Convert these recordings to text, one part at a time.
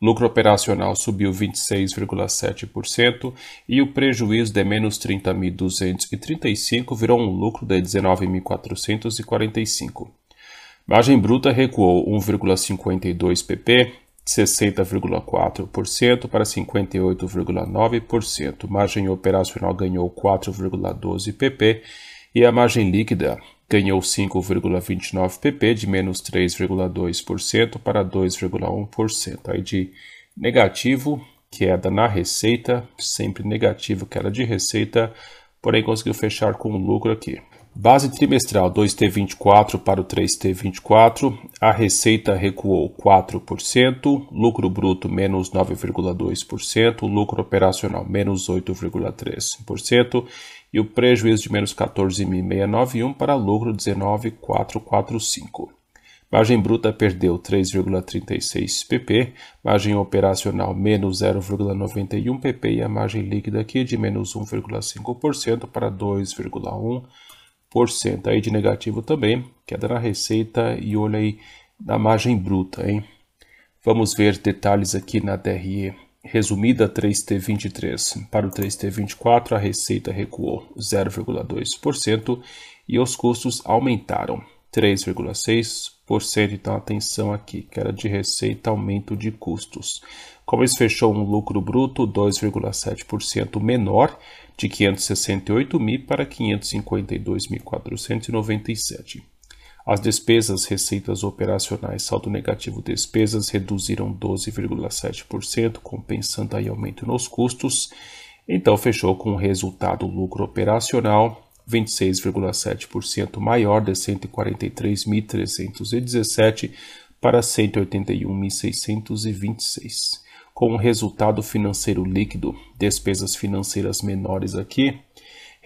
lucro operacional subiu 26,7% e o prejuízo de menos 30.235 virou um lucro de 19.445. Margem bruta recuou 1,52 pp, 60,4% para 58,9%. Margem operacional ganhou 4,12 pp e a margem líquida ganhou 5,29 pp, de menos 3,2% para 2,1%. Aí de negativo, queda na receita, sempre negativo, queda de receita, porém conseguiu fechar com um lucro aqui. Base trimestral 2T24 para o 3T24, a receita recuou 4%, lucro bruto menos 9,2%, lucro operacional menos 8,3% e o prejuízo de menos 14.691 para lucro 19.445. Margem bruta perdeu 3,36 pp, margem operacional menos 0,91 pp e a margem líquida aqui de menos 1,5% para 2,1%. Aí de negativo também, queda na receita e olha aí na margem bruta, hein? Vamos ver detalhes aqui na DRE resumida 3T23. Para o 3T24, a receita recuou 0,2% e os custos aumentaram 3,6%. Então, atenção aqui, que era de receita, aumento de custos. como isso fechou um lucro bruto 2,7% menor, de 568 mil para 552.497. As despesas, receitas operacionais, saldo negativo despesas reduziram 12,7%, compensando aí aumento nos custos. Então fechou com um resultado lucro operacional 26,7% maior de 143.317 para 181.626. Com um resultado financeiro líquido, despesas financeiras menores aqui,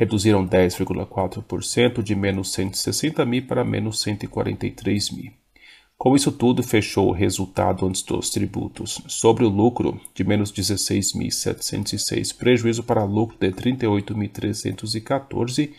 reduziram 10,4% de menos 160 mil para menos 143 mil. Com isso tudo, fechou o resultado antes dos tributos. Sobre o lucro, de menos 16.706, prejuízo para lucro de 38.314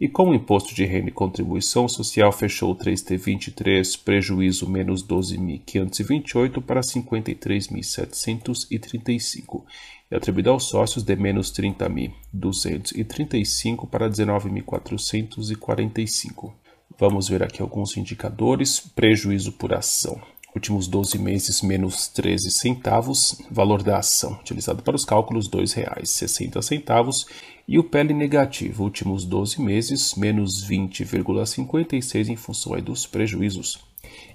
e com o imposto de renda e contribuição social fechou o 3T23, prejuízo menos 12.528 para 53.735, e atribuído aos sócios de menos 30.235 para 19.445. Vamos ver aqui alguns indicadores. Prejuízo por ação últimos 12 meses menos 13 centavos, valor da ação utilizado para os cálculos R$ 2,60 e o PL negativo, últimos 12 meses menos 20,56 em função dos prejuízos.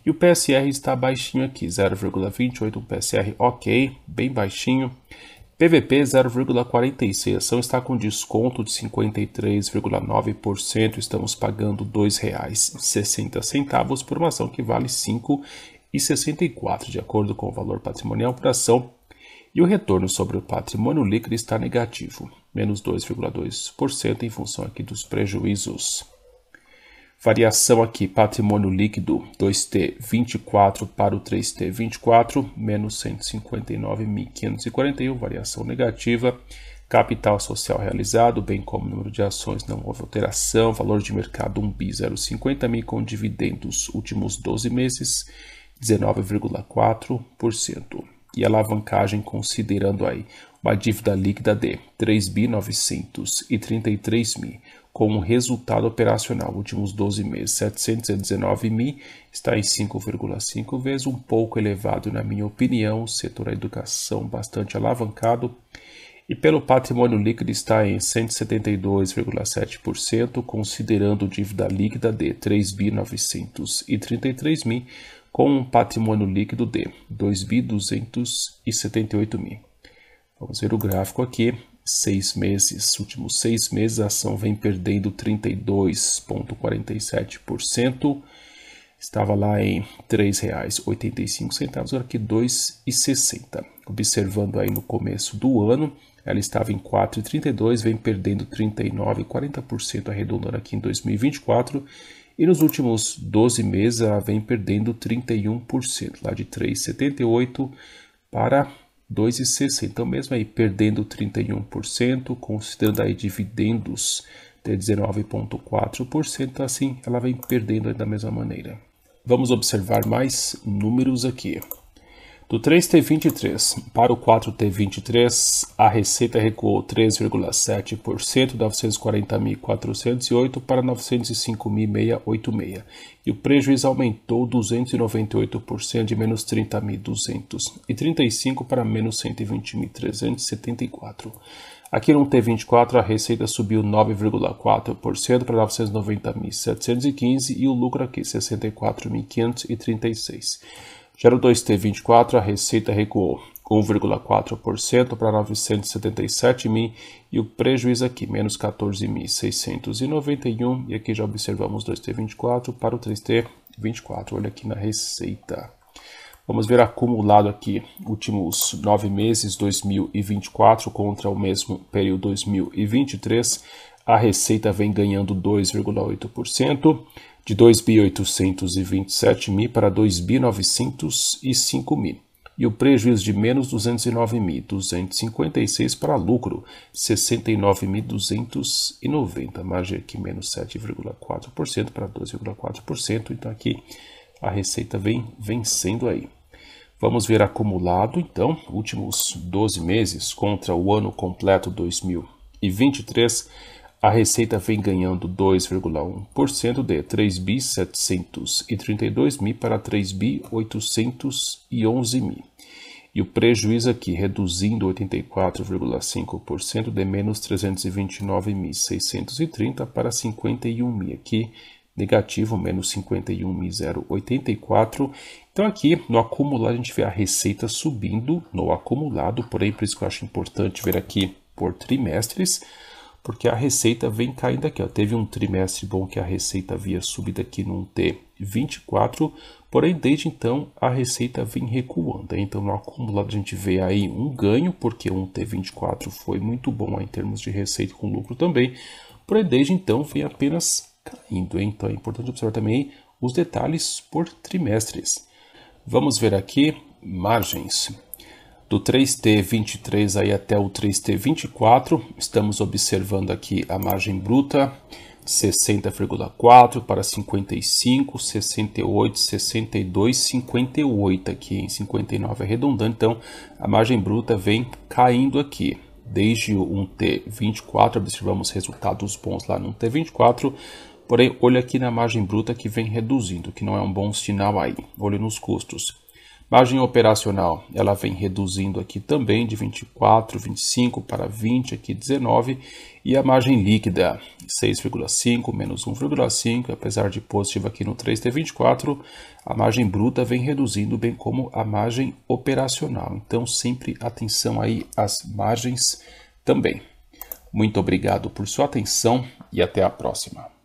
E o PSR está baixinho aqui, 0,28, um PSR ok, bem baixinho. PVP 0,46, a ação está com desconto de 53,9%, estamos pagando R$ 2,60 por uma ação que vale R$ 5,00 de acordo com o valor patrimonial por ação, e o retorno sobre o patrimônio líquido está negativo, menos 2,2% em função aqui dos prejuízos. Variação aqui, patrimônio líquido 2T24 para o 3T24, menos 159.541, variação negativa. Capital social realizado, bem como número de ações, não houve alteração. Valor de mercado 1 bi 050 mil com dividendos últimos 12 meses 19,4%. E alavancagem considerando aí uma dívida líquida de 3.933.000, com um resultado operacional últimos 12 meses 719.000, está em 5,5 vezes, um pouco elevado na minha opinião, setor da educação bastante alavancado, e pelo patrimônio líquido está em 172,7%, considerando dívida líquida de 3.933.000, com um patrimônio líquido de 2.278 mil. Vamos ver o gráfico aqui. Seis meses, últimos seis meses, a ação vem perdendo 32,47%. Estava lá em R$ 3,85, agora aqui R$ 2,60. Observando aí no começo do ano, ela estava em 4,32, vem perdendo 39,40%, arredondando aqui em 2024 e nos últimos 12 meses ela vem perdendo 31%, lá de 3,78 para 2,60. Então, mesmo aí perdendo 31%, considerando aí dividendos de 19,4%, assim ela vem perdendo da mesma maneira. Vamos observar mais números aqui. Do 3T23 para o 4T23, a receita recuou 3,7% da 940.408 para 905.686 e o prejuízo aumentou 298% de menos 30.235 para menos 120.374. Aqui no T24, a receita subiu 9,4% para 990.715 e o lucro aqui 64.536. Já no 2T24, a receita recuou 1,4% para 977 mil e o prejuízo aqui, menos 14.691. E aqui já observamos 2T24 para o 3T24. Olha aqui na receita. Vamos ver acumulado aqui, últimos nove meses, 2024 contra o mesmo período 2023. A receita vem ganhando 2,8% de 2.827 mil para 2.905 mil e o prejuízo de menos 209.256 para lucro 69.290, margem aqui menos 7,4% para 2,4%, então aqui a receita vem vencendo aí. Vamos ver acumulado, então, últimos 12 meses contra o ano completo 2023 a receita vem ganhando 2,1% de 3 732 mil para 3 811 mil. E o prejuízo aqui reduzindo 84,5% de menos 329.630 para 51 mil aqui negativo, menos 51.084. Então aqui no acumulado a gente vê a receita subindo no acumulado, porém por isso que eu acho importante ver aqui por trimestres porque a receita vem caindo aqui. Ó. Teve um trimestre bom que a receita havia subido aqui num T24, porém desde então a receita vem recuando. Então no acumulado a gente vê aí um ganho, porque um T24 foi muito bom em termos de receita com lucro também, porém desde então vem apenas caindo. Então é importante observar também os detalhes por trimestres. Vamos ver aqui margens do 3T23 aí até o 3T24, estamos observando aqui a margem bruta 60,4 para 55, 68, 62, 58 aqui em 59 arredondando, então a margem bruta vem caindo aqui. Desde o 1T24 observamos resultados bons lá no 1T24, porém olha aqui na margem bruta que vem reduzindo, que não é um bom sinal aí. Olhe nos custos. Margem operacional, ela vem reduzindo aqui também de 24, 25 para 20, aqui 19. E a margem líquida, 6,5 menos 1,5, apesar de positiva aqui no 3T24, a margem bruta vem reduzindo, bem como a margem operacional. Então, sempre atenção aí às margens também. Muito obrigado por sua atenção e até a próxima.